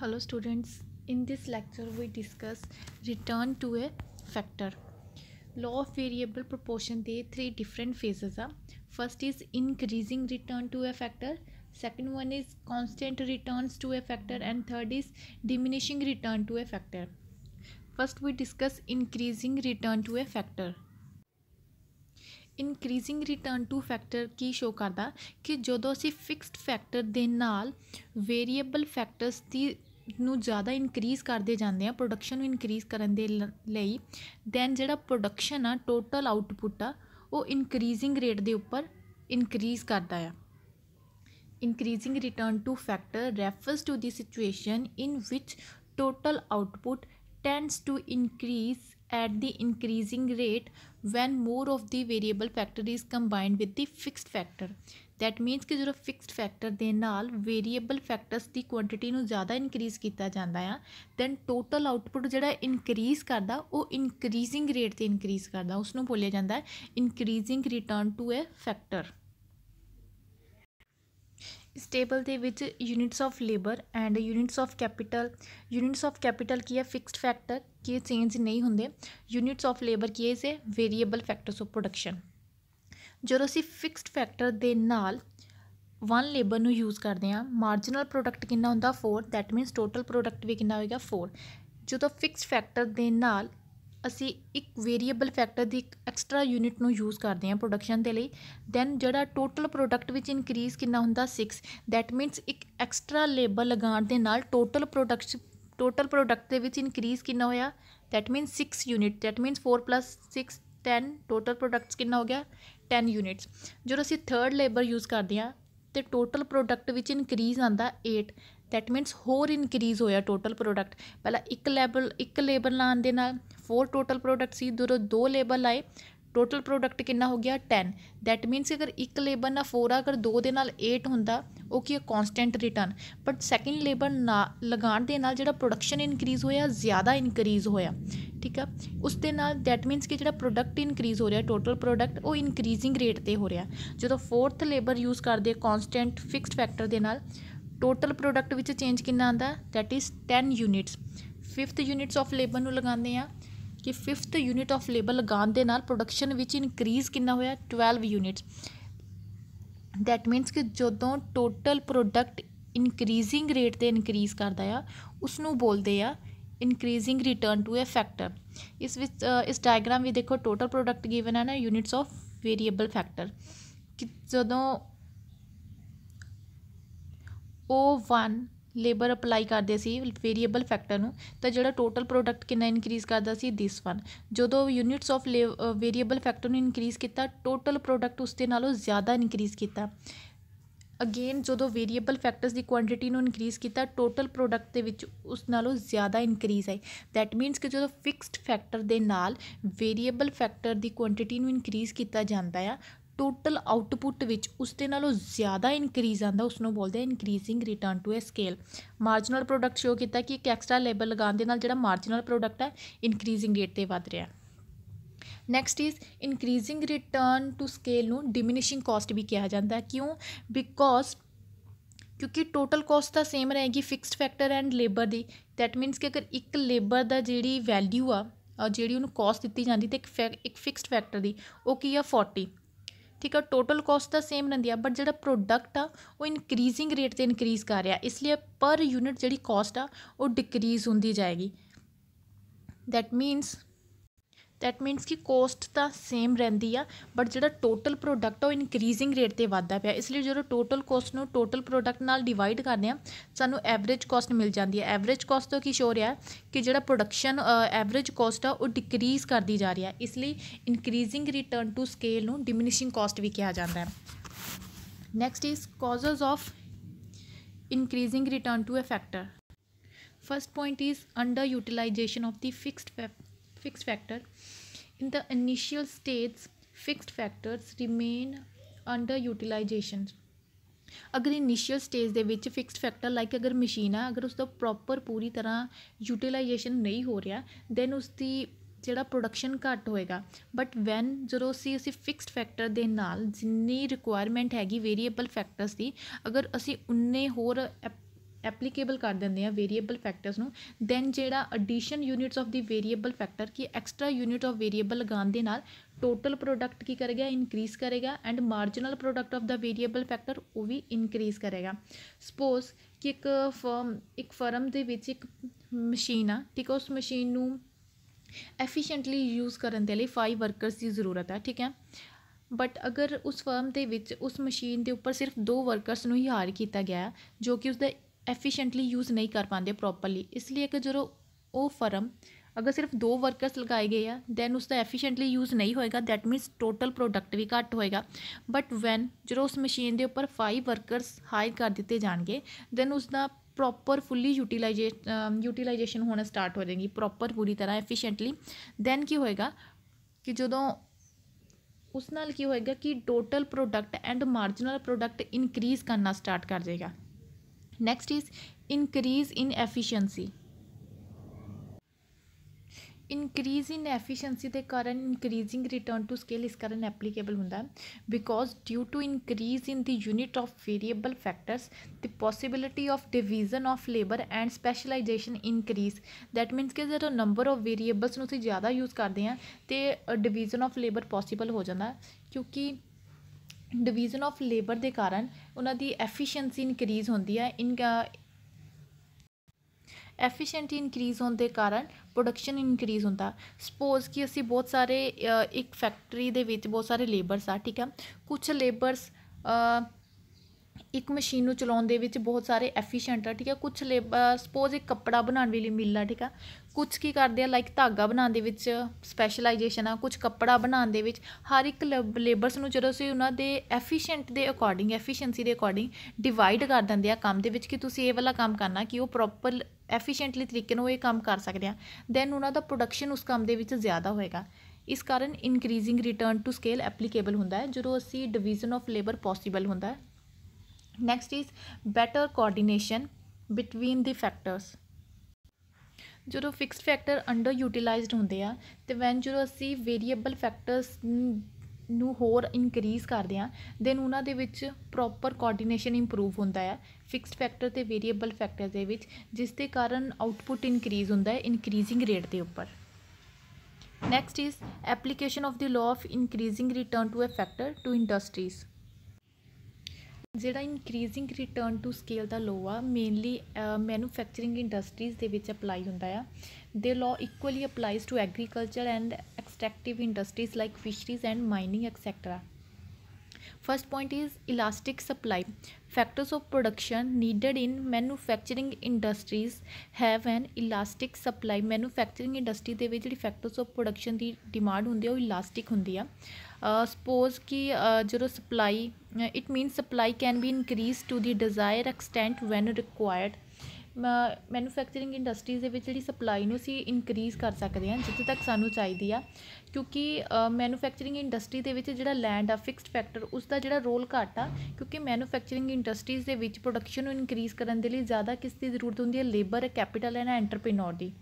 Hello students in this lecture we discuss return to a factor law of variable proportion के three different phases ah first is increasing return to a factor second one is constant returns to a factor and third is diminishing return to a factor first we discuss increasing return to a factor increasing return to factor की show करता कि जो असी fixed factor के नाल variable factors की ਨੂੰ ਜ਼ਿਆਦਾ ਇਨਕਰੀਜ਼ ਕਰਦੇ ਜਾਂਦੇ ਆ ਪ੍ਰੋਡਕਸ਼ਨ ਨੂੰ ਇਨਕਰੀਜ਼ ਕਰਨ ਦੇ ਲਈ ਦੈਨ ਜਿਹੜਾ ਪ੍ਰੋਡਕਸ਼ਨ ਆ ਟੋਟਲ ਆਊਟਪੁੱਟ ਆ ਉਹ ਇਨਕਰੀਜ਼ਿੰਗ ਰੇਟ ਦੇ ਉੱਪਰ ਇਨਕਰੀਜ਼ ਕਰਦਾ ਆ increasing return to factor refers to the situation in ਵਿਚ total output tends to increase at the increasing rate when more of the variable factor is combined with the fixed factor that means ਕਿ ਜਦੋਂ fixed factor ਦੇ ਨਾਲ variable factors ਦੀ quantity ਨੂੰ ਜ਼ਿਆਦਾ increase ਕੀਤਾ ਜਾਂਦਾ ਆ ਦੈਨ ਟੋਟਲ ਆਊਟਪੁੱਟ ਜਿਹੜਾ ਇਨਕਰੀਜ਼ ਕਰਦਾ ਉਹ ਇਨਕਰੀਜ਼ਿੰਗ ਰੇਟ ਤੇ ਇਨਕਰੀਜ਼ ਕਰਦਾ ਉਸ ਨੂੰ ਬੋਲਿਆ ਜਾਂਦਾ ਹੈ increasing return to a factor ਇਸ ਟੇਬਲ ਦੇ ਵਿੱਚ units of labour and units of capital units of capital ਕੀ ਹੈ ਫਿਕਸਡ ਫੈਕਟਰ ਕੀ ਚੇਂਜ ਨਹੀਂ ਹੁੰਦੇ ਯੂਨਿਟਸ ਆਫ ਲੇਬਰ ਕੀ ਹੈ ਇਸੇ ਵੇਰੀਏਬਲ ਫੈਕਟਰਸ ਆਫ ਪ੍ਰੋਡਕਸ਼ਨ ਜਦੋਂ ਅਸੀਂ ਫਿਕਸਡ ਫੈਕਟਰ ਦੇ ਨਾਲ ਵਨ ਲੇਬਰ ਨੂੰ ਯੂਜ਼ ਕਰਦੇ ਹਾਂ ਮਾਰਜਨਲ ਪ੍ਰੋਡਕਟ ਕਿੰਨਾ ਹੁੰਦਾ 4 ਦੈਟ ਮੀਨਸ ਟੋਟਲ ਪ੍ਰੋਡਕਟ ਵੀ ਕਿੰਨਾ ਹੋਏਗਾ 4 ਜਦੋਂ ਫਿਕਸਡ ਫੈਕਟਰ ਦੇ ਨਾਲ ਅਸੀਂ ਇੱਕ ਵੇਰੀਏਬਲ ਫੈਕਟਰ ਦੀ ਇੱਕ ਐਕਸਟਰਾ ਯੂਨਿਟ ਨੂੰ ਯੂਜ਼ ਕਰਦੇ ਹਾਂ ਪ੍ਰੋਡਕਸ਼ਨ ਦੇ ਲਈ ਦੈਨ ਜਿਹੜਾ ਟੋਟਲ ਪ੍ਰੋਡਕਟ ਵਿੱਚ ਇਨਕਰੀਜ਼ ਕਿੰਨਾ ਹੁੰਦਾ 6 ਦੈਟ ਮੀਨਸ ਇੱਕ ਐਕਸਟਰਾ ਲੇਬਰ ਲਗਾਉਣ ਦੇ ਨਾਲ ਟੋਟਲ ਪ੍ਰੋਡਕਟ ਟੋਟਲ ਪ੍ਰੋਡਕਟ ਦੇ ਵਿੱਚ ਇਨਕਰੀਜ਼ ਕਿੰਨਾ ਹੋਇਆ that means 6 unit that means 4 6 10 total products ਕਿੰਨਾ ਹੋ ਗਿਆ 10 ਯੂਨਿਟਸ ਜਦੋਂ ਅਸੀਂ ਥਰਡ ਲੇਬਰ ਯੂਜ਼ ਕਰਦੇ ਹਾਂ ਤੇ ਟੋਟਲ ਪ੍ਰੋਡਕਟ ਵਿੱਚ ਇਨਕਰੀਜ਼ ਆਂਦਾ 8 ਦੈਟ ਮੀਨਸ ਹੋਰ ਇਨਕਰੀਜ਼ ਹੋਇਆ ਟੋਟਲ ਪ੍ਰੋਡਕਟ ਪਹਿਲਾਂ ਇੱਕ ਲੈਬਲ ਇੱਕ ਲੇਬਰ ਲਾਉਣ ਦੇ ਨਾਲ 4 ਟੋਟਲ ਪ੍ਰੋਡਕਟ ਸੀ ਜਦੋਂ ਦੋ ਲੇਬਰ ਆਏ ਟੋਟਲ ਪ੍ਰੋਡਕਟ ਕਿੰਨਾ ਹੋ ਗਿਆ 10 ਦੈਟ ਮੀਨਸ ਅਗਰ ਇੱਕ ਲੇਬਰ ਨਾਲ 4 ਆ ਅਗਰ ਦੋ ਦੇ ਨਾਲ 8 ਹੁੰਦਾ ਉਹ ਕੀ ਹੈ constant return but second labour ਨਾ ਲਗਾਉਣ ਦੇ ਨਾਲ ਜਿਹੜਾ ਪ੍ਰੋਡਕਸ਼ਨ ਇਨਕਰੀਜ਼ ਹੋਇਆ ਜ਼ਿਆਦਾ ਇਨਕਰੀਜ਼ ਹੋਇਆ ਠੀਕ ਆ ਉਸ ਦੇ ਨਾਲ ਥੈਟ ਮੀਨਸ ਕਿ ਜਿਹੜਾ ਪ੍ਰੋਡਕਟ ਇਨਕਰੀਜ਼ ਹੋ ਰਿਹਾ ਟੋਟਲ ਪ੍ਰੋਡਕਟ ਉਹ ਇਨਕਰੀਜ਼ਿੰਗ ਰੇਟ ਤੇ ਹੋ ਰਿਹਾ ਜਦੋਂ ਫੋਰਥ ਲੇਬਰ ਯੂਜ਼ ਕਰਦੇ ਕਨਸਟੈਂਟ ਫਿਕਸਡ ਫੈਕਟਰ ਦੇ ਨਾਲ ਟੋਟਲ ਪ੍ਰੋਡਕਟ ਵਿੱਚ ਚੇਂਜ ਕਿੰਨਾ ਆਂਦਾ that is 10 units fifth units of labour ਨੂੰ ਲਗਾਉਂਦੇ ਆ ਕਿ ਫਿਫਥ ਯੂਨਿਟ ਆਫ ਲੇਬਰ ਲਗਾਉਣ ਦੇ ਨਾਲ ਪ੍ਰੋਡਕਸ਼ਨ ਵਿੱਚ ਇਨਕਰੀਜ਼ ਕਿੰਨਾ ਹੋਇਆ 12 ਯੂਨਿਟਸ ਥੈਟ ਮੀਨਸ ਕਿ ਜਦੋਂ ਟੋਟਲ ਪ੍ਰੋਡਕਟ ਇਨਕਰੀਜ਼ਿੰਗ ਰੇਟ ਤੇ ਇਨਕਰੀਜ਼ ਕਰਦਾ ਆ ਉਸ ਨੂੰ ਬੋਲਦੇ ਆ increasing return to a factor ਇਸ ਵਿੱਚ ਇਸ ਡਾਇਗਰਾਮ ਵੀ ਦੇਖੋ ਟੋਟਲ ਪ੍ਰੋਡਕਟ ਗਿਵਨ ਹੈ ਨਾ ਯੂਨਿਟਸ ਆਫ ਵੇਰੀਏਬਲ ਫੈਕਟਰ ਕਿ ਜਦੋਂ O1 ਲੇਬਰ ਅਪਲਾਈ ਕਰਦੇ ਸੀ ਵੇਰੀਏਬਲ ਫੈਕਟਰ ਨੂੰ ਤਾਂ ਜਿਹੜਾ ਟੋਟਲ ਪ੍ਰੋਡਕਟ ਕਿੰਨਾ ਇਨਕਰੀਜ਼ ਕਰਦਾ ਸੀ ਥਿਸ ਵਨ ਜਦੋਂ ਯੂਨਿਟਸ ਆਫ ਵੇਰੀਏਬਲ ਫੈਕਟਰ ਨੂੰ ਇਨਕਰੀਜ਼ ਕੀਤਾ ਟੋਟਲ ਪ੍ਰੋਡਕਟ ਉਸ ਦੇ ਨਾਲੋਂ ਜ਼ਿਆਦਾ ਇਨਕਰੀਜ਼ ਕੀਤਾ ਅਗੇਨ ਜਦੋਂ ਵੇਰੀਏਬਲ ਫੈਕਟਰਸ ਦੀ ਕੁਆਂਟੀਟੀ ਨੂੰ ਇਨਕਰੀਜ਼ ਕੀਤਾ ਟੋਟਲ ਪ੍ਰੋਡਕਟ ਦੇ ਵਿੱਚ ਉਸ ਨਾਲੋਂ ਜ਼ਿਆਦਾ ਇਨਕਰੀਜ਼ ਆਈ ਥੈਟ ਮੀਨਸ ਕਿ ਜਦੋਂ ਫਿਕਸਡ ਫੈਕਟਰ ਦੇ ਨਾਲ ਵੇਰੀਏਬਲ ਫੈਕਟਰ ਦੀ ਕੁਆਂਟੀਟੀ ਨੂੰ ਇਨਕਰੀਜ਼ ਕੀਤਾ ਜਾਂਦਾ ਆ ਟੋਟਲ ਆਊਟਪੁੱਟ ਵਿੱਚ ਉਸ ਦੇ ਨਾਲੋਂ ਜ਼ਿਆਦਾ ਇਨਕਰੀਜ਼ ਆਂਦਾ ਉਸ ਨੂੰ ਬੋਲਦੇ ਆ increasing return to a scale marginal product show ਕੀਤਾ ਕਿ ਇੱਕ ਐਕਸਟਰਾ ਲੇਬਲ ਲਗਾਉਣ ਦੇ ਨਾਲ ਜਿਹੜਾ ਮਾਰਜਨਲ ਪ੍ਰੋਡਕਟ ਹੈ ਇਨਕਰੀਜ਼ਿੰਗ ਰੇਟ ਤੇ ਵਧ ਰਿਹਾ next is increasing return to scale ਨੂੰ ਡਿਮਿਨਿਸ਼ਿੰਗ ਕਾਸਟ ਵੀ ਕਿਹਾ ਜਾਂਦਾ ਕਿਉਂ ਬਿਕੋਜ਼ ਕਿਉਂਕਿ ਟੋਟਲ ਕਾਸਟ ਤਾਂ ਸੇਮ ਰਹੇਗੀ ਫਿਕਸਡ ਫੈਕਟਰ ਐਂਡ ਲੇਬਰ ਦੀ ਥੈਟ ਮੀਨਸ ਕਿ ਅਗਰ ਇੱਕ ਲੇਬਰ ਦਾ ਜਿਹੜੀ ਵੈਲਿਊ ਆ ਜਿਹੜੀ ਉਹਨੂੰ ਕਾਸਟ ਦਿੱਤੀ ਜਾਂਦੀ ਤੇ ਇੱਕ ਇੱਕ ਫਿਕਸਡ ਫੈਕਟਰ ਦੀ ਉਹ ਕੀ ਆ 40 ਠੀਕ ਆ ਟੋਟਲ ਕਾਸਟ ਤਾਂ ਸੇਮ ਰਹਿੰਦੀ ਆ ਬਟ ਜਿਹੜਾ ਪ੍ਰੋਡਕਟ ਆ ਉਹ ਇਨਕਰੀਜ਼ਿੰਗ ਰੇਟ ਤੇ ਇਨਕਰੀਜ਼ ਕਰ ਰਿਹਾ ਇਸ ਲਈ ਪਰ ਯੂਨਿਟ ਜਿਹੜੀ ਕਾਸਟ ਆ ਉਹ ਡਿਕਰੀਜ਼ ਹੁੰਦੀ ਜਾਏਗੀ ਥੈਟ ਮੀਨਸ ਦੈਟ ਮੀਨਸ ਕਿ ਕੋਸਟ ਤਾਂ ਸੇਮ ਰਹਿੰਦੀ ਆ ਬਟ ਜਿਹੜਾ ਟੋਟਲ ਪ੍ਰੋਡਕਟ ਉਹ ਇਨਕਰੀਜ਼ਿੰਗ ਰੇਟ ਤੇ ਵਧਦਾ ਪਿਆ ਇਸ ਲਈ ਜਦੋਂ ਟੋਟਲ ਕੋਸਟ ਨੂੰ ਟੋਟਲ ਪ੍ਰੋਡਕਟ ਨਾਲ ਡਿਵਾਈਡ ਕਰਦੇ ਆ ਸਾਨੂੰ ਐਵਰੇਜ ਕੋਸਟ ਮਿਲ ਜਾਂਦੀ ਆ ਐਵਰੇਜ ਕੋਸਟ ਤੋਂ ਕੀ ਸ਼ੋ ਰਿਹਾ ਕਿ ਜਿਹੜਾ ਪ੍ਰੋਡਕਸ਼ਨ ਐਵਰੇਜ ਕੋਸਟ ਆ ਉਹ ਡਿਕਰੀਜ਼ ਕਰਦੀ ਜਾ ਰਹੀ ਆ ਇਸ ਲਈ ਇਨਕਰੀਜ਼ਿੰਗ ਰਿਟਰਨ ਟੂ ਸਕੇਲ ਨੂੰ ਡਿਮਿਨਿਸ਼ਿੰਗ ਕੋਸਟ ਵੀ ਕਿਹਾ ਜਾਂਦਾ ਹੈ next is causes of increasing return to a factor First point is under utilization of the fixed fixed factor in the initial states fixed factors remain under utilization ਅਗਰ initial stage ਦੇ ਵਿੱਚ fixed factor like ਅਗਰ machine ਆ ਅਗਰ ਉਸ ਦਾ proper ਪੂਰੀ ਤਰ੍ਹਾਂ utilisation ਨਹੀਂ ਹੋ ਰਿਹਾ ਦੈਨ ਉਸ ਦੀ ਜਿਹੜਾ ਪ੍ਰੋਡਕਸ਼ਨ ਘੱਟ ਹੋਏਗਾ ਬਟ ਵੈਨ ਜਦੋਂ ਸੀ ਅਸੀਂ ਫਿਕਸਡ ਫੈਕਟਰ ਦੇ ਨਾਲ ਜਿੰਨੀ ਰਿਕੁਆਇਰਮੈਂਟ ਹੈਗੀ ਵੇਰੀਏਬਲ ਫੈਕਟਰਸ ਦੀ ਅਗਰ ਅਸੀਂ ਉਨੇ ਹੋਰ ਐਪਲੀਕੇਬਲ ਕਰ ਦਿੰਦੇ ਆ ਵੇਰੀਏਬਲ ਫੈਕਟਰਸ ਨੂੰ ਦੈਨ ਜਿਹੜਾ addition units of the variable factor ਕੀ ਐਕਸਟਰਾ ਯੂਨਿਟ ਆਫ ਵੇਰੀਏਬਲ ਲਗਾਉਣ ਦੇ ਨਾਲ ਟੋਟਲ ਪ੍ਰੋਡਕਟ ਕੀ ਕਰੇਗਾ ਇਨਕਰੀਸ ਕਰੇਗਾ ਐਂਡ ਮਾਰਜਨਲ ਪ੍ਰੋਡਕਟ ਆਫ ਦਾ ਵੇਰੀਏਬਲ ਫੈਕਟਰ ਉਹ ਵੀ ਇਨਕਰੀਸ ਕਰੇਗਾ ਸਪੋਜ਼ ਕਿ ਇੱਕ ਫਰਮ ਇੱਕ ਫਰਮ ਦੇ ਵਿੱਚ ਇੱਕ ਮਸ਼ੀਨ ਆ ਠੀਕ ਹੈ ਉਸ ਮਸ਼ੀਨ ਨੂੰ ਐਫੀਸ਼ੀਐਂਟਲੀ ਯੂਜ਼ ਕਰਨ ਦੇ ਲਈ 5 ਵਰਕਰਸ ਦੀ ਜ਼ਰੂਰਤ ਹੈ ਠੀਕ ਹੈ ਬਟ ਅਗਰ ਉਸ ਫਰਮ ਦੇ ਵਿੱਚ ਉਸ ਮਸ਼ੀਨ ਦੇ ਉੱਪਰ ਸਿਰਫ ਦੋ ਵਰਕਰਸ ਨੂੰ ਹੀ ਹਾਇਰ ਕੀਤਾ ਗਿਆ ਜੋ ਕਿ ਉਸ ਦਾ एफिशिएंटली यूज़ नहीं कर पाते प्रॉपरली इसलिए कि जो वो फर्म अगर सिर्फ दो वर्कर्स लगाए गए हैं दैन उसका एफिशिएंटली यूज़ नहीं होएगा दैट मीनस टोटल प्रोडक्ट भी घट होएगा बट वैन जो उस मशीन के उपर फाइव वर्करस हायर कर दिते जाएंगे दैन उसका प्रॉपर फुली यूटीलाइजे यूटिलाइजेशन होना स्टार्ट हो जाएगी प्रॉपर पूरी तरह एफिशिएंटली दैन की होएगा कि जो उस होएगा कि total product and marginal product increase करना स्टार्ट कर देगा next is increase in efficiency increase in efficiency ਦੇ ਕਾਰਨ ਇਨਕਰੀਜ਼ਿੰਗ ਰਿਟਰਨ ਟੂ ਸਕੇਲ ਇਸ ਕਾਰਨ ਐਪਲੀਕੇਬਲ ਹੁੰਦਾ because due to increase in the unit of variable factors the possibility of division of labour and specialisation increase that means ਕਿ ਜਦੋਂ number of variables ਨੂੰ ਅਸੀਂ ਜ਼ਿਆਦਾ ਯੂਜ਼ ਕਰਦੇ ਹਾਂ ਤੇ ਡਿਵੀਜ਼ਨ ਆਫ ਲੇਬਰ ਪੋਸੀਬਲ ਹੋ ਜਾਂਦਾ ਕਿਉਂਕਿ ਡਿਵੀਜ਼ਨ ਆਫ ਲੇਬਰ ਦੇ ਕਾਰਨ ਉਹਨਾਂ ਦੀ ਐਫੀਸ਼ੀਐਂਸੀ ਇਨਕਰੀਜ਼ ਹੁੰਦੀ ਹੈ ਇਨ ਐਫੀਸ਼ੀਐਂਟੀ ਇਨਕਰੀਜ਼ ਹੋਣ ਦੇ ਕਾਰਨ ਪ੍ਰੋਡਕਸ਼ਨ ਇਨਕਰੀਜ਼ ਹੁੰਦਾ ਸਪੋਜ਼ ਕਿ ਅਸੀਂ ਬਹੁਤ ਸਾਰੇ ਇੱਕ ਫੈਕਟਰੀ ਦੇ ਵਿੱਚ ਬਹੁਤ ਸਾਰੇ ਲੇਬਰਸ ਆ ਠੀਕ ਹੈ ਕੁਝ ਲੇਬਰਸ ਇੱਕ ਮਸ਼ੀਨ ਨੂੰ ਚਲਾਉਣ ਦੇ ਵਿੱਚ ਬਹੁਤ ਸਾਰੇ ਐਫੀਸ਼ੀਐਂਟ ਆ ਠੀਕ ਆ ਕੁਝ ਲੇਬਰ ਸਪੋਜ਼ ਇੱਕ ਕੱਪੜਾ ਬਣਾਉਣ ਵਾਲੀ ਮਿਲਣਾ ਆ ਠੀਕ ਆ ਕੁਝ ਕੀ ਕਰਦੇ ਆ ਲਾਈਕ ਧਾਗਾ ਬਣਾਉਣ ਦੇ ਵਿੱਚ ਸਪੈਸ਼ਲਾਈਜੇਸ਼ਨ ਆ ਕੁਝ ਕੱਪੜਾ ਬਣਾਉਣ ਦੇ ਵਿੱਚ ਹਰ ਇੱਕ ਲੇਬਰਸ ਨੂੰ ਜਦੋਂ ਅਸੀਂ ਉਹਨਾਂ ਦੇ ਐਫੀਸ਼ੀਐਂਟ ਦੇ ਅਕੋਰਡਿੰਗ ਐਫੀਸ਼ੀਐਂਸੀ ਦੇ ਅਕੋਰਡਿੰਗ ਡਿਵਾਈਡ ਕਰ ਦਿੰਦੇ ਆ ਕੰਮ ਦੇ ਵਿੱਚ ਕਿ ਤੁਸੀਂ ਇਹ ਵਾਲਾ ਕੰਮ ਕਰਨਾ ਕਿ ਉਹ ਪ੍ਰੋਪਰ ਐਫੀਸ਼ੀਐਂਟਲੀ ਤਰੀਕੇ ਨਾਲ ਉਹ ਇਹ ਕੰਮ ਕਰ ਸਕਦੇ ਆ ਦੈਨ ਉਹਨਾਂ ਦਾ ਪ੍ਰੋਡਕਸ਼ਨ ਉਸ ਕੰਮ ਦੇ ਵਿੱਚ ਜ਼ਿਆਦਾ ਹੋਏਗਾ ਇਸ ਕਾਰਨ increasing return to scale applicable ਹੁੰਦਾ ਹੈ ਜਦੋਂ ਅਸੀਂ ਡਿਵੀਜ਼ਨ ਆਫ ਲੇਬਰ ਪੋਸੀਬਲ ਹੁੰਦਾ ਹੈ next is better coordination between the factors ਜਦੋਂ ਫਿਕਸਡ ਫੈਕਟਰ ਅੰਡਰ ਯੂਟਿਲਾਈਜ਼ਡ ਹੁੰਦੇ ਆ ਤੇ ਵੈਨ ਜਦੋਂ ਅਸੀਂ ਵੇਰੀਏਬਲ ਫੈਕਟਰਸ ਨੂੰ ਹੋਰ ਇਨਕਰੀਜ਼ ਕਰਦੇ ਆ ਦੈਨ ਉਹਨਾਂ ਦੇ ਵਿੱਚ ਪ੍ਰੋਪਰ ਕੋਆਰਡੀਨੇਸ਼ਨ ਇੰਪਰੂਵ ਹੁੰਦਾ ਹੈ ਫਿਕਸਡ ਫੈਕਟਰ ਤੇ ਵੇਰੀਏਬਲ ਫੈਕਟਰ ਦੇ ਵਿੱਚ ਜਿਸ ਦੇ ਕਾਰਨ ਆਉਟਪੁੱਟ ਇਨਕਰੀਜ਼ ਹੁੰਦਾ ਹੈ ਇਨਕਰੀਜ਼ਿੰਗ ਰੇਟ ਦੇ ਉੱਪਰ next is application of the law of increasing return to a factor to industries ਜਿਹੜਾ ਇਨਕਰੀਜ਼ਿੰਗ ਰਿਟਰਨ ਟੂ ਸਕੇਲ ਦਾ ਲੋ ਆ ਮੇਨਲੀ ਮੈਨੂਫੈਕਚਰਿੰਗ ਇੰਡਸਟਰੀਜ਼ ਦੇ ਵਿੱਚ ਅਪਲਾਈ ਹੁੰਦਾ ਆ the law equally applies to agriculture and extractive industries like fisheries and mining etcetera first point is elastic supply factors of production needed in manufacturing industries have an elastic supply manufacturing industry ਦੇ ਵਿੱਚ ਜਿਹੜੀ factors of production ਦੀ demand ਹੁੰਦੀ ਆ ਉਹ elastic ਹੁੰਦੀ ਆ suppose ਕਿ ਜਦੋਂ supply it means supply can be increase to the desire extent when required manufacturing industries ਦੇ ਵਿੱਚ ਜਿਹੜੀ ਸਪਲਾਈ ਨੂੰ ਸੀ ਇਨਕਰੀਸ ਕਰ ਸਕਦੇ ਹਾਂ ਜਿੱਥੇ ਤੱਕ ਸਾਨੂੰ ਚਾਹੀਦੀ ਆ ਕਿਉਂਕਿ ਮੈਨੂਫੈਕਚਰਿੰਗ ਇੰਡਸਟਰੀ ਦੇ ਵਿੱਚ ਜਿਹੜਾ ਲੈਂਡ ਆ ਫਿਕਸਡ ਫੈਕਟਰ ਉਸ ਦਾ ਜਿਹੜਾ ਰੋਲ ਘਟ ਆ ਕਿਉਂਕਿ ਮੈਨੂਫੈਕਚਰਿੰਗ ਇੰਡਸਟਰੀਜ਼ ਦੇ ਵਿੱਚ ਪ੍ਰੋਡਕਸ਼ਨ ਨੂੰ ਇਨਕਰੀਸ ਕਰਨ ਦੇ ਲਈ ਜ਼ਿਆਦਾ ਕਿਸ ਦੀ ਜ਼ਰੂਰਤ ਹੁੰਦੀ ਹੈ ਲੇਬਰ ਕੈਪੀਟਲ ਐਂਡ ਐਂਟਰਪ੍ਰੀਨੋਰ ਦੀ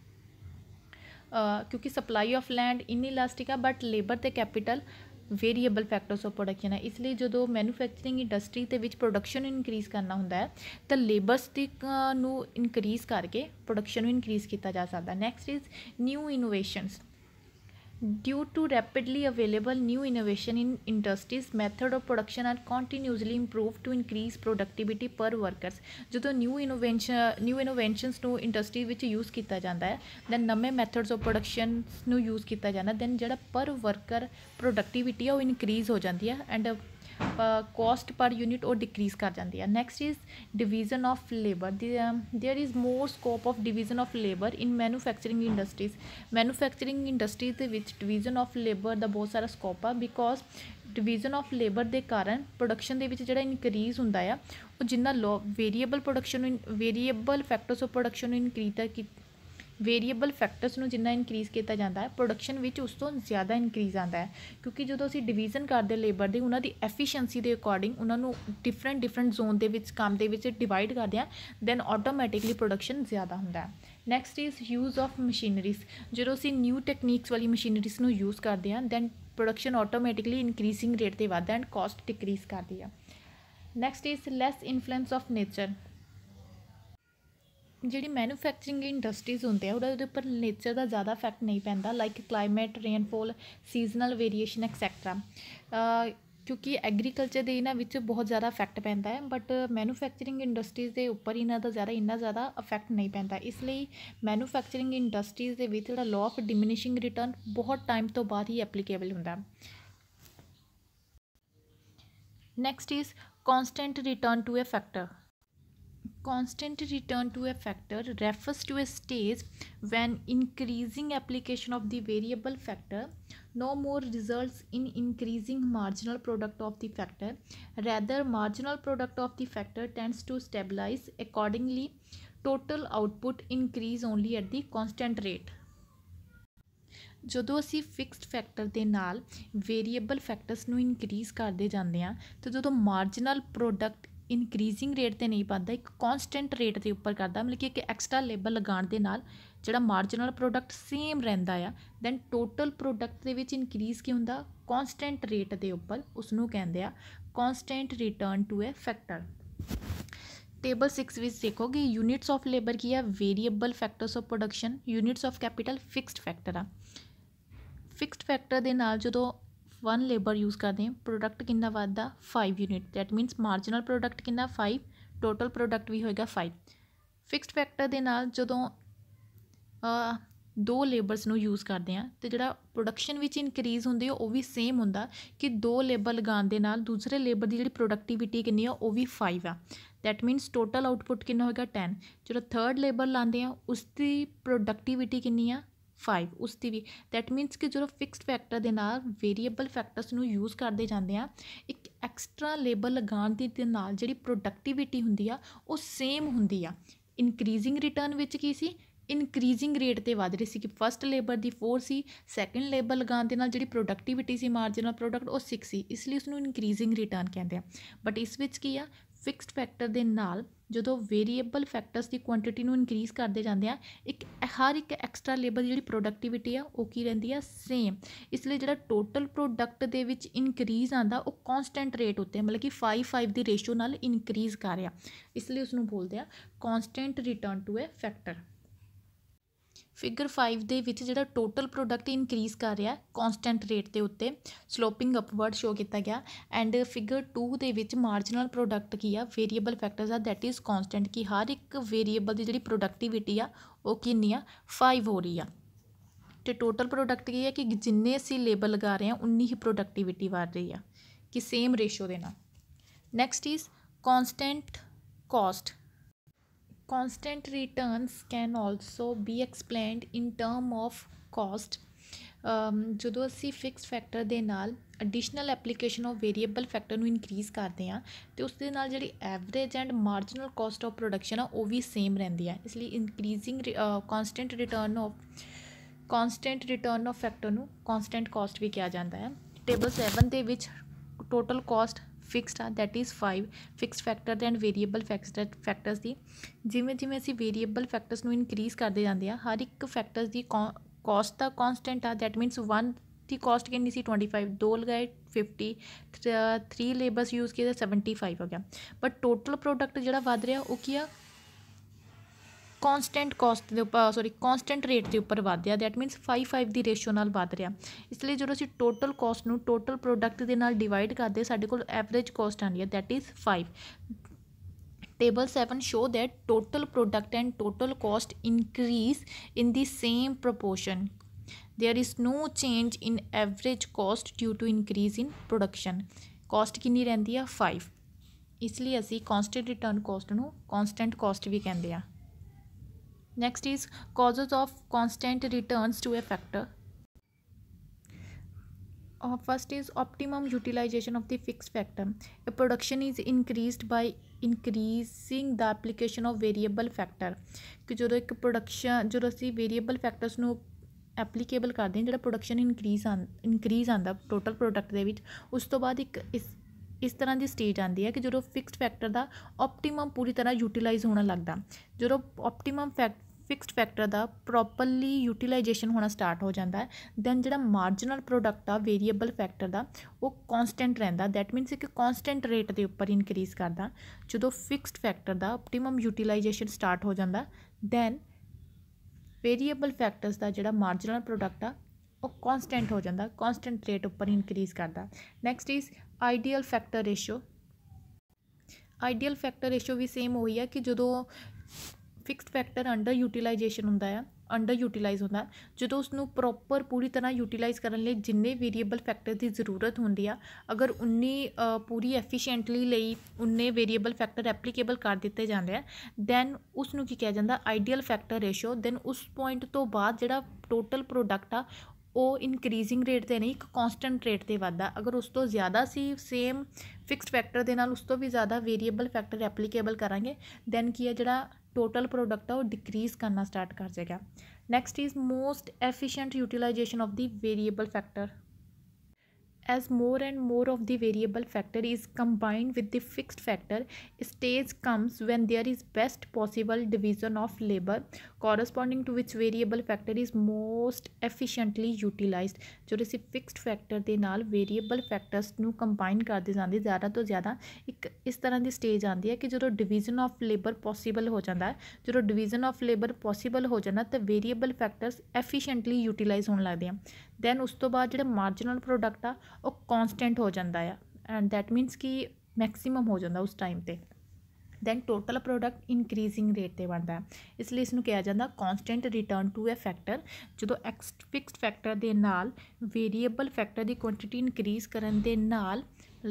ਕਿਉਂਕਿ supply of land inelastic ਆ ਬਟ ਲੇਬਰ ਤੇ capital variable factors of production ਹੈ ਇਸ ਲਈ ਜਦੋਂ ਮੈਨੂਫੈਕਚਰਿੰਗ ਇੰਡਸਟਰੀ ਦੇ ਵਿੱਚ ਪ੍ਰੋਡਕਸ਼ਨ ਇਨਕਰੀਜ਼ ਕਰਨਾ ਹੁੰਦਾ ਹੈ ਤਾਂ ਲੇਬਰਸ ਦੀ ਨੂੰ ਇਨਕਰੀਜ਼ ਕਰਕੇ ਪ੍ਰੋਡਕਸ਼ਨ ਨੂੰ ਇਨਕਰੀਜ਼ ਕੀਤਾ ਜਾ ਸਕਦਾ next is new innovations due to rapidly available new innovation in industries method of production are continuously improved to increase productivity per workers ਜਦੋਂ new innovation new innovations ਨੂੰ industry ਵਿੱਚ use ਕੀਤਾ ਜਾਂਦਾ ਹੈ ਦੈਨ ਨਵੇਂ ਮੈਥਡਸ ਆਫ ਪ੍ਰੋਡਕਸ਼ਨ ਨੂੰ use ਕੀਤਾ ਜਾਂਦਾ ਦੈਨ ਜਿਹੜਾ ਪਰ ਵਰਕਰ ਪ੍ਰੋਡਕਟੀਵਿਟੀ ਆ ਉਹ ਇਨਕਰੀਜ਼ ਹੋ ਜਾਂਦੀ ਹੈ ਐਂਡ ਕੋਸਟ ਪਰ ਯੂਨਿਟ ਉਹ ਡਿਕਰੀਜ਼ ਕਰ ਜਾਂਦੀ ਹੈ next is division of labour there is more scope of division of labour in manufacturing industries manufacturing industries ਦੇ ਵਿੱਚ ਡਿਵੀਜ਼ਨ ਆਫ ਲੇਬਰ ਦਾ ਬਹੁਤ ਸਾਰਾ ਸਕੋਪ ਆ ਬਿਕੋਜ਼ ਡਿਵੀਜ਼ਨ ਆਫ ਲੇਬਰ ਦੇ ਕਾਰਨ ਪ੍ਰੋਡਕਸ਼ਨ ਦੇ ਵਿੱਚ ਜਿਹੜਾ ਇਨਕਰੀਜ਼ ਹੁੰਦਾ ਆ ਉਹ ਜਿੰਨਾ variable production variable factors of production ਨੂੰ ਇਨਕਰੀਜ਼ ਕੀ ਵੇਰੀਏਬਲ ਫੈਕਟਰਸ ਨੂੰ ਜਿੰਨਾ ਇਨਕਰੀਜ਼ ਕੀਤਾ ਜਾਂਦਾ ਹੈ ਪ੍ਰੋਡਕਸ਼ਨ ਵਿੱਚ ਉਸ ਤੋਂ ਜ਼ਿਆਦਾ ਇਨਕਰੀਜ਼ ਆਂਦਾ ਹੈ ਕਿਉਂਕਿ ਜਦੋਂ ਅਸੀਂ ਡਿਵੀਜ਼ਨ ਕਰਦੇ ਲੇਬਰ ਦੇ ਉਹਨਾਂ ਦੀ ਐਫੀਸ਼ੀਐਂਸੀ ਦੇ ਅਕੋਰਡਿੰਗ ਉਹਨਾਂ ਨੂੰ ਡਿਫਰੈਂਟ ਡਿਫਰੈਂਟ ਜ਼ੋਨ ਦੇ ਵਿੱਚ ਕੰਮ ਦੇ ਵਿੱਚ ਡਿਵਾਈਡ ਕਰਦੇ ਆ ਦੈਨ ਆਟੋਮੈਟਿਕਲੀ ਪ੍ਰੋਡਕਸ਼ਨ ਜ਼ਿਆਦਾ ਹੁੰਦਾ ਹੈ next is use of machineries ਜਦੋਂ ਅਸੀਂ ਨਿਊ ਟੈਕਨੀਕਸ ਵਾਲੀ ਮਸ਼ੀਨਰੀਜ਼ ਨੂੰ ਯੂਜ਼ ਕਰਦੇ ਆ then production automatically increasing rate ਤੇ ਵਧਦਾ ਐਂਡ ਕਾਸਟ ਡਿਕਰੀਜ਼ ਕਰਦੀ ਆ next is less influence of nature ਜਿਹੜੀ ਮੈਨੂਫੈਕਚਰਿੰਗ ਇੰਡਸਟਰੀਜ਼ ਹੁੰਦੇ ਆ ਉਹਦੇ ਉੱਪਰ ਨੇਚਰ ਦਾ ਜ਼ਿਆਦਾ ਇਫੈਕਟ ਨਹੀਂ ਪੈਂਦਾ like climate rainfall seasonal variation etcetera ਕਿਉਂਕਿ ਐਗਰੀਕਲਚਰ ਦੇ ਇਹਨਾਂ ਵਿੱਚ ਬਹੁਤ ਜ਼ਿਆਦਾ ਇਫੈਕਟ ਪੈਂਦਾ ਹੈ ਬਟ ਮੈਨੂਫੈਕਚਰਿੰਗ ਇੰਡਸਟਰੀਜ਼ ਦੇ ਉੱਪਰ ਇਹਨਾਂ ਦਾ ਜ਼ਿਆਦਾ ਇੰਨਾ ਜ਼ਿਆਦਾ ਇਫੈਕਟ ਨਹੀਂ ਪੈਂਦਾ ਇਸ ਲਈ ਮੈਨੂਫੈਕਚਰਿੰਗ ਇੰਡਸਟਰੀਜ਼ ਦੇ ਵਿੱਚ ਜਿਹੜਾ ਲਾਅ ਆਫ ਡਿਮਿਨਿਸ਼ਿੰਗ ਰਿਟਰਨ ਬਹੁਤ ਟਾਈਮ ਤੋਂ ਬਾਅਦ ਹੀ ਐਪਲੀਕੇਬਲ ਹੁੰਦਾ next is constant return to a factor constant return to a factor refers to a stage when increasing application of the variable factor no more results in increasing marginal product of the factor rather marginal product of the factor tends to stabilize accordingly total output increase only at the constant rate ਜਦੋਂ ਅਸੀਂ fixed factor ਦੇ ਨਾਲ variable factors ਨੂੰ increase ਕਰਦੇ ਜਾਂਦੇ ਆ ਤੇ ਜਦੋਂ ਮਾਰਜਨਲ ਪ੍ਰੋਡਕਟ ਇਨਕਰੀਜ਼ਿੰਗ ਰੇਟ ਤੇ ਨਹੀਂ ਪਾਉਂਦਾ ਇੱਕ ਕਨਸਟੈਂਟ ਰੇਟ ਦੇ ਉੱਪਰ ਕਰਦਾ ਮਤਲਬ ਕਿ ਇੱਕ ਐਕਸਟਰਾ ਲੇਬਲ ਲਗਾਉਣ ਦੇ ਨਾਲ ਜਿਹੜਾ ਮਾਰਜਨਲ ਪ੍ਰੋਡਕਟ ਸੇਮ ਰਹਿੰਦਾ ਆ ਦੈਨ ਟੋਟਲ ਪ੍ਰੋਡਕਟ ਦੇ ਵਿੱਚ ਇਨਕਰੀਜ਼ ਕੀ ਹੁੰਦਾ ਕਨਸਟੈਂਟ ਰੇਟ ਦੇ ਉੱਪਰ ਉਸ ਨੂੰ ਕਹਿੰਦੇ ਆ constant return to a factor table 6 ਵਿੱਚ ਦੇਖੋਗੇ ਯੂਨਿਟਸ ਆਫ ਲੇਬਰ ਕੀ ਆ variable factors of production units of capital fixed factor ਆ ਫਿਕਸਡ ਫੈਕਟਰ ਦੇ ਨਾਲ ਜਦੋਂ 1 ਲੇਬਰ ਯੂਜ਼ ਕਰਦੇ ਹਾਂ ਪ੍ਰੋਡਕਟ ਕਿੰਨਾ ਵੱਧਦਾ 5 unit that means marginal product ਕਿੰਨਾ 5 ਟੋਟਲ ਪ੍ਰੋਡਕਟ ਵੀ ਹੋਏਗਾ 5 ਫਿਕਸਡ ਫੈਕਟਰ ਦੇ ਨਾਲ ਜਦੋਂ ਦੋ ਲੇਬਰਸ ਨੂੰ ਯੂਜ਼ ਕਰਦੇ ਆ ਤੇ ਜਿਹੜਾ ਪ੍ਰੋਡਕਸ਼ਨ ਵਿੱਚ ਇਨਕਰੀਜ਼ ਹੁੰਦੀ ਹੈ ਉਹ ਵੀ ਸੇਮ ਹੁੰਦਾ ਕਿ ਦੋ ਲੇਬਰ ਲਗਾਉਣ ਦੇ ਨਾਲ ਦੂਸਰੇ ਲੇਬਰ ਦੀ ਜਿਹੜੀ ਪ੍ਰੋਡਕਟਿਵਿਟੀ ਕਿੰਨੀ ਆ ਉਹ ਵੀ 5 ਆ ਦੈਟ ਮੀਨਸ ਟੋਟਲ ਆਊਟਪੁੱਟ ਕਿੰਨਾ ਹੋਏਗਾ 10 ਜਦੋਂ ਥਰਡ ਲੇਬਰ ਲਾਉਂਦੇ ਆ ਉਸ ਦੀ ਪ੍ਰੋਡਕਟਿਵਿਟੀ ਕਿੰਨੀ ਆ 5 ਉਸ ਦੀ ਵੀ ਦੈਟ ਮੀਨਸ ਕਿ ਜਦੋਂ ਫਿਕਸਡ ਫੈਕਟਰ ਦੇ ਨਾਲ ਵੇਰੀਏਬਲ ਫੈਕਟਰਸ ਨੂੰ ਯੂਜ਼ ਕਰਦੇ ਜਾਂਦੇ ਆ ਇੱਕ ਐਕਸਟਰਾ ਲੇਬਲ ਲਗਾਉਣ ਦੇ ਨਾਲ ਜਿਹੜੀ ਪ੍ਰੋਡਕਟਿਵਿਟੀ ਹੁੰਦੀ ਆ ਉਹ ਸੇਮ ਹੁੰਦੀ ਆ ਇਨਕਰੀਜ਼ਿੰਗ ਰਿਟਰਨ ਵਿੱਚ ਕੀ ਸੀ ਇਨਕਰੀਜ਼ਿੰਗ ਰੇਟ ਤੇ ਵਧ ਰਹੀ ਸੀ ਕਿ ਫਰਸਟ ਲੇਬਰ ਦੀ 4 ਸੀ ਸੈਕੰਡ ਲੇਬਰ ਲਗਾਉਣ ਦੇ ਨਾਲ ਜਿਹੜੀ ਪ੍ਰੋਡਕਟਿਵਿਟੀ ਸੀ ਮਾਰਜਨਲ ਪ੍ਰੋਡਕਟ ਉਹ 6 ਸੀ ਇਸ ਲਈ ਉਸ ਨੂੰ ਇਨਕਰੀਜ਼ਿੰਗ ਰਿਟਰਨ ਕਹਿੰਦੇ ਆ ਬਟ ਇਸ ਵਿੱਚ ਕੀ ਆ ਫਿਕਸਡ ਫੈਕਟਰ ਦੇ ਨਾਲ ਜਦੋਂ ਵੇਰੀਏਬਲ ਫੈਕਟਰਸ ਦੀ ਕੁਆਂਟੀਟੀ ਨੂੰ ਇਨਕਰੀਜ਼ ਕਰਦੇ ਜਾਂਦੇ ਆ ਇੱਕ ਹਰ ਇੱਕ ਐਕਸਟਰਾ ਲੇਬਰ ਜਿਹੜੀ ਪ੍ਰੋਡਕਟਿਵਿਟੀ ਆ ਉਹ ਕੀ ਰਹਿੰਦੀ ਆ ਸੇਮ ਇਸ ਲਈ ਜਿਹੜਾ ਟੋਟਲ ਪ੍ਰੋਡਕਟ ਦੇ ਵਿੱਚ ਇਨਕਰੀਜ਼ ਆਂਦਾ ਉਹ ਕਨਸਟੈਂਟ ਰੇਟ ਉੱਤੇ ਮਤਲਬ ਕਿ 5 5 ਦੀ ਰੇਸ਼ੋ ਨਾਲ ਇਨਕਰੀਜ਼ ਕਰ ਰਿਹਾ ਇਸ ਲਈ ਉਸ ਨੂੰ ਬੋਲਦੇ ਆ constant return to a factor figure 5 ਦੇ ਵਿੱਚ ਜਿਹੜਾ ਟੋਟਲ ਪ੍ਰੋਡਕਟ ਇਨਕਰੀਜ਼ ਕਰ ਰਿਹਾ ਕਨਸਟੈਂਟ ਰੇਟ ਦੇ ਉੱਤੇ ਸਲੋਪਿੰਗ ਅਪਵਰਡ ਸ਼ੋ ਕੀਤਾ ਗਿਆ ਐਂਡ ਫਿਗਰ 2 ਦੇ ਵਿੱਚ ਮਾਰਜਨਲ ਪ੍ਰੋਡਕਟ ਕੀ ਆ ਵੇਰੀਏਬਲ ਫੈਕਟਰਸ ਆ ਥੈਟ ਇਜ਼ ਕਨਸਟੈਂਟ ਕਿ ਹਰ ਇੱਕ ਵੇਰੀਏਬਲ ਦੀ ਜਿਹੜੀ ਪ੍ਰੋਡਕਟਿਵਿਟੀ ਆ ਉਹ ਕਿੰਨੀ ਆ 5 ਹੋ ਰਹੀ ਆ ਤੇ ਟੋਟਲ ਪ੍ਰੋਡਕਟ ਕੀ ਆ ਕਿ ਜਿੰਨੇ ਅਸੀਂ ਲੇਬਰ ਲਗਾ ਰਹੇ ਆ ਉਨੀ ਹੀ ਪ੍ਰੋਡਕਟਿਵਿਟੀ ਵਧ ਰਹੀ ਆ ਕਿ ਸੇਮ ਰੇਸ਼ੋ ਦੇ ਨਾਲ next is constant cost constant returns can also be explained in term of cost um, ਜਦੋਂ ਅਸੀਂ ਫਿਕਸਡ ਫੈਕਟਰ ਦੇ ਨਾਲ additional application of variable factor ਨੂੰ ਇਨਕਰੀਜ਼ ਕਰਦੇ ਹਾਂ ਤੇ ਉਸ ਦੇ ਨਾਲ ਜਿਹੜੀ average and marginal cost of production ਆ ਉਹ ਵੀ ਸੇਮ ਰਹਿੰਦੀ ਹੈ ਇਸ ਲਈ increasing constant return of constant return of factor ਨੂੰ ਕਨਸਟੈਂਟ ਕਾਸਟ ਵੀ ਕਿਹਾ ਜਾਂਦਾ ਹੈ ਟੇਬਲ 7 ਦੇ ਵਿੱਚ ਟੋਟਲ ਕਾਸਟ ਫਿਕਸਡ ਆ that is 5 fixed factor and variable factors ਦੀ ਜਿਵੇਂ ਜਿਵੇਂ ਅਸੀਂ ਵੇਰੀਏਬਲ ਫੈਕਟਰਸ ਨੂੰ ਇਨਕਰੀਜ਼ ਕਰਦੇ ਜਾਂਦੇ ਆ ਹਰ ਇੱਕ ਫੈਕਟਰਸ ਦੀ ਕਾਸਟ ਤਾਂ ਕਨਸਟੈਂਟ ਆ ਦੈਟ ਮੀਨਸ 1 ਦੀ ਕਾਸਟ ਕਿੰਨੀ ਸੀ 25 ਦੋ ਲਗਾਏ 50 3 ਲੇਬਰਸ ਯੂਜ਼ ਕੀਤੇ 75 ਹੋ ਗਿਆ ਬਟ ਟੋਟਲ ਪ੍ਰੋਡਕਟ ਜਿਹੜਾ ਵਧ ਰਿਹਾ ਉਹ ਕੀ ਆ ਕਨਸਟੈਂਟ ਕਾਸਟ ਦੇ ਉੱਪਰ ਸੌਰੀ ਕਨਸਟੈਂਟ ਰੇਟ ਦੇ ਉੱਪਰ ਵਧ ਰਿਹਾ ਦੈਟ ਮੀਨਸ 5 5 ਦੀ ਰੇਸ਼ੋ ਨਾਲ ਵਧ ਰਿਹਾ ਇਸ ਲਈ ਜਦੋਂ ਅਸੀਂ ਟੋਟਲ ਕਾਸਟ ਨੂੰ ਟੋਟਲ ਪ੍ਰੋਡਕਟ ਦੇ ਨਾਲ ਡਿਵਾਈਡ ਕਰਦੇ ਸਾਡੇ ਕੋਲ ਐਵਰੇਜ ਕਾਸਟ ਆਉਂਦੀ ਹੈ that is 5 table 7 show that total product and total cost increase in the same proportion there is no change in average cost due to increase in production cost ਕਿੰਨੀ ਰਹਿੰਦੀ ਆ 5 ਇਸ ਲਈ ਅਸੀਂ constant return cost ਨੂੰ constant cost ਵੀ ਕਹਿੰਦੇ ਆ Next is causes of constant returns to a factor. Uh, first is optimum utilization of the fixed factor. A production is increased by increasing ਦਾ ਐਪਲੀਕੇਸ਼ਨ ਆਫ ਵੇਰੀਏਬਲ ਫੈਕਟਰ ਕਿ ਜਦੋਂ ਇੱਕ production ਜਦੋਂ ਅਸੀਂ variable factors ਨੂੰ applicable ਕਰਦੇ ਹਾਂ ਜਿਹੜਾ ਪ੍ਰੋਡਕਸ਼ਨ ਇਨਕਰੀਜ਼ ਆਂ ਇਨਕਰੀਜ਼ ਆਂਦਾ ਟੋਟਲ ਪ੍ਰੋਡਕਟ ਦੇ ਵਿੱਚ ਉਸ ਤੋਂ ਬਾਅਦ ਇੱਕ ਇਸ ਇਸ ਤਰ੍ਹਾਂ ਦੀ ਸਟੇਜ ਆਂਦੀ ਹੈ ਕਿ ਜਦੋਂ ਫਿਕਸਡ ਫੈਕਟਰ ਦਾ ਆਪਟੀਮਮ ਪੂਰੀ ਤਰ੍ਹਾਂ ਯੂਟਿਲਾਈਜ਼ ਹੋਣਾ ਲੱਗਦਾ ਜਦੋਂ ਆਪਟੀਮਮ ਫਿਕਸਡ ਫੈਕਟਰ ਦਾ ਪ੍ਰੋਪਰਲੀ ਯੂਟਿਲਾਈਜੇਸ਼ਨ ਹੋਣਾ ਸਟਾਰਟ ਹੋ ਜਾਂਦਾ ਹੈ ਦੈਨ ਜਿਹੜਾ ਮਾਰਜਨਲ ਪ੍ਰੋਡਕਟ ਆ ਵੇਰੀਏਬਲ ਫੈਕਟਰ ਦਾ ਉਹ ਕਨਸਟੈਂਟ ਰਹਿੰਦਾ ਥੈਟ ਮੀਨਸ ਕਿ ਕਨਸਟੈਂਟ ਰੇਟ ਦੇ ਉੱਪਰ ਇਨਕਰੀਜ਼ ਕਰਦਾ ਜਦੋਂ ਫਿਕਸਡ ਫੈਕਟਰ ਦਾ ਆਪਟੀਮਮ ਯੂਟਿਲਾਈਜੇਸ਼ਨ ਸਟਾਰਟ ਹੋ ਜਾਂਦਾ ਦੈਨ ਵੇਰੀਏਬਲ ਫੈਕਟਰਸ ਦਾ ਜਿਹੜਾ ਮਾਰਜਨਲ ਪ੍ਰੋਡਕਟ ਆ ਉਹ ਕਨਸਟੈਂਟ ਹੋ ਜਾਂਦਾ ਕਨਸਟੈਂਟ ਰੇਟ ਉੱਪਰ ਇਨਕਰੀਜ਼ ਕਰਦਾ next is ideal factor ratio ideal factor ratio ਵੀ ਸੇਮ ਹੋਈ ਹੈ ਕਿ ਜਦੋਂ ਫਿਕਸਡ ਫੈਕਟਰ ਅੰਡਰ ਯੂਟਿਲਾਈਜੇਸ਼ਨ ਹੁੰਦਾ ਆ ਅੰਡਰ ਯੂਟਿਲਾਈਜ਼ ਹੁੰਦਾ ਜਦੋਂ ਉਸ ਨੂੰ ਪ੍ਰੋਪਰ ਪੂਰੀ ਤਰ੍ਹਾਂ ਯੂਟਿਲਾਈਜ਼ ਕਰਨ ਲਈ ਜਿੰਨੇ ਵੇਰੀਏਬਲ ਫੈਕਟਰ ਦੀ ਜ਼ਰੂਰਤ ਹੁੰਦੀ ਆ ਅਗਰ ਉਨੀ ਪੂਰੀ ਐਫੀਸ਼ੀਐਂਟਲੀ ਲਈ ਉਨੇ ਵੇਰੀਏਬਲ ਫੈਕਟਰ ਐਪਲੀਕੇਬਲ ਕਰ ਦਿੱਤੇ ਜਾਂਦੇ ਆ ਦੈਨ ਉਸ ਨੂੰ ਕੀ ਕਿਹਾ ਜਾਂਦਾ ਆਈਡੀਅਲ ਫੈਕਟਰ ਰੇਸ਼ੋ ਦੈਨ ਉਸ ਪੁਆਇੰਟ ਤੋਂ ਬਾਅਦ ਜਿਹੜਾ ਟੋਟਲ ਪ੍ਰੋਡਕਟ ਆ ਉਹ ਇਨਕਰੀਜ਼ਿੰਗ ਰੇਟ ਤੇ ਨਹੀਂ ਇੱਕ ਕਨਸਟੈਂਟ ਰੇਟ ਤੇ ਵਧਦਾ ਅਗਰ ਉਸ ਤੋਂ ਜ਼ਿਆਦਾ ਸੀ ਸੇਮ ਫਿਕਸਡ ਫੈਕਟਰ ਦੇ ਨਾਲ ਉਸ ਤੋਂ ਵੀ ਜ਼ਿਆਦਾ ਵੇਰੀਏਬਲ ਫੈਕਟਰ ਐਪਲੀਕੇਬਲ ਕਰਾਂਗੇ ਦੈਨ ਕੀ ਹੈ ਜਿਹੜਾ ਟੋਟਲ ਪ੍ਰੋਡਕਟ ਆ ਉਹ ਡਿਕਰੀਜ਼ ਕਰਨਾ ਸਟਾਰਟ ਕਰ ਜਾਏਗਾ next is most efficient utilization of the variable factor as more and more of the variable factor is combined with the fixed factor a stage comes when there is best possible division of labor corresponding to which variable factor is most efficiently utilized ਜਦੋਂ ਅਸੀਂ fixed factor de naal variable factors nu combine karde jande ਜ਼ਿਆਦਾ to zyada ik is tarah di stage aandi hai ki ਜਦੋਂ division of labor possible ho janda ਹੈ ਜਦੋਂ division of labor possible ho janda ਤਾਂ variable factors efficiently utilize hon lagde ਆ then ਉਸ ਤੋਂ ਬਾਅਦ ਜਿਹੜਾ ਮਾਰਜਨਲ ਪ੍ਰੋਡਕਟ ਆ ਉਹ ਕਨਸਟੈਂਟ ਹੋ ਜਾਂਦਾ ਆ ਐਂਡ ਦੈਟ ਮੀਨਸ ਕਿ ਮੈਕਸਿਮਮ ਹੋ ਜਾਂਦਾ ਉਸ ਟਾਈਮ ਤੇ then total product increasing rate ਤੇ ਬਣਦਾ ਇਸ ਲਈ ਇਸ ਨੂੰ ਕਿਹਾ ਜਾਂਦਾ constant return to a factor ਜਦੋਂ ਐਕਸ ਫਿਕਸਡ ਫੈਕਟਰ ਦੇ ਨਾਲ ਵੇਰੀਏਬਲ ਫੈਕਟਰ ਦੀ ਕੁਆਂਟੀਟੀ ਇਨਕਰੀਜ਼ ਕਰਨ ਦੇ ਨਾਲ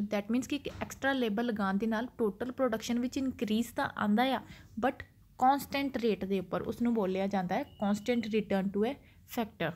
ਦੈਟ ਮੀਨਸ ਕਿ ਐਕਸਟਰਾ ਲੇਬਲ ਲਗਾਉਣ ਦੇ ਨਾਲ ਟੋਟਲ ਪ੍ਰੋਡਕਸ਼ਨ ਵਿੱਚ ਇਨਕਰੀਜ਼ ਤਾਂ ਆਂਦਾ ਆ ਬਟ ਕਨਸਟੈਂਟ ਰੇਟ ਦੇ ਉੱਪਰ ਉਸ ਨੂੰ ਬੋਲਿਆ ਜਾਂਦਾ ਹੈ constant return to a factor